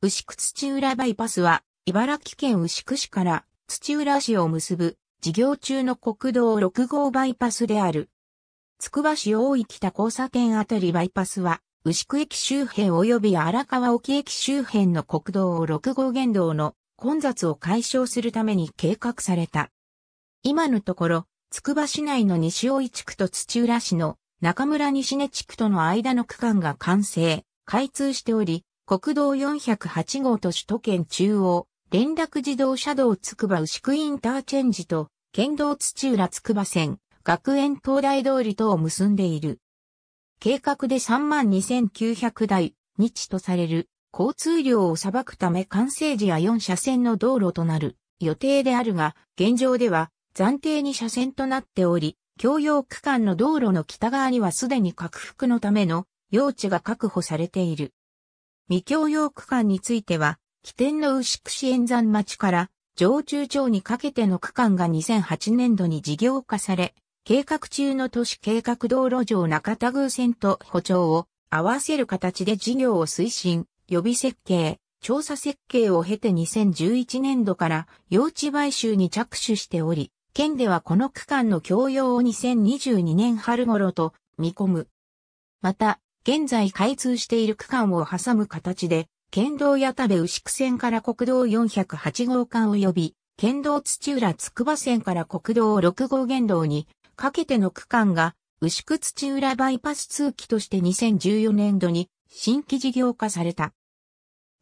牛久土浦バイパスは、茨城県牛久市から土浦市を結ぶ事業中の国道6号バイパスである。つくば市大井北交差点あたりバイパスは、牛久駅周辺及び荒川沖駅周辺の国道6号原道の混雑を解消するために計画された。今のところ、つくば市内の西大井地区と土浦市の中村西根地区との間の区間が完成、開通しており、国道408号と首都圏中央、連絡自動車道つくば牛久インターチェンジと、県道土浦つくば線、学園東大通りとを結んでいる。計画で32,900台、日とされる、交通量を裁くため完成時や4車線の道路となる予定であるが、現状では暫定に車線となっており、共用区間の道路の北側にはすでに拡幅のための用地が確保されている。未共用区間については、起点の牛久市沿山町から上中町にかけての区間が2008年度に事業化され、計画中の都市計画道路上中田宮線と歩調を合わせる形で事業を推進、予備設計、調査設計を経て2011年度から用地買収に着手しており、県ではこの区間の共用を2022年春頃と見込む。また、現在開通している区間を挟む形で、県道矢田部牛久線から国道408号間及び、県道土浦筑波線から国道6号原道にかけての区間が、牛久土浦バイパス通期として2014年度に新規事業化された。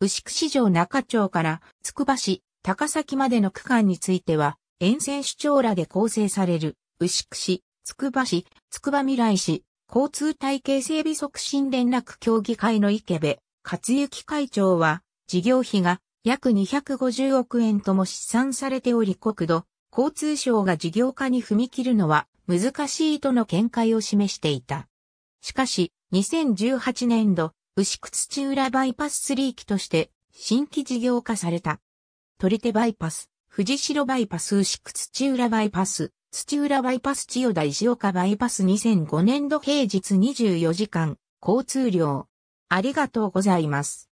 牛久市場中町から筑波市、高崎までの区間については、沿線市長らで構成される、牛久市、筑波市、筑波未来市、交通体系整備促進連絡協議会の池部克幸会長は、事業費が約250億円とも試算されており国土、交通省が事業化に踏み切るのは難しいとの見解を示していた。しかし、2018年度、牛久土浦バイパス3期として新規事業化された。取手バイパス、藤代バイパス牛久土浦バイパス、土浦バイパス千代田石岡バイパス2005年度平日24時間、交通量。ありがとうございます。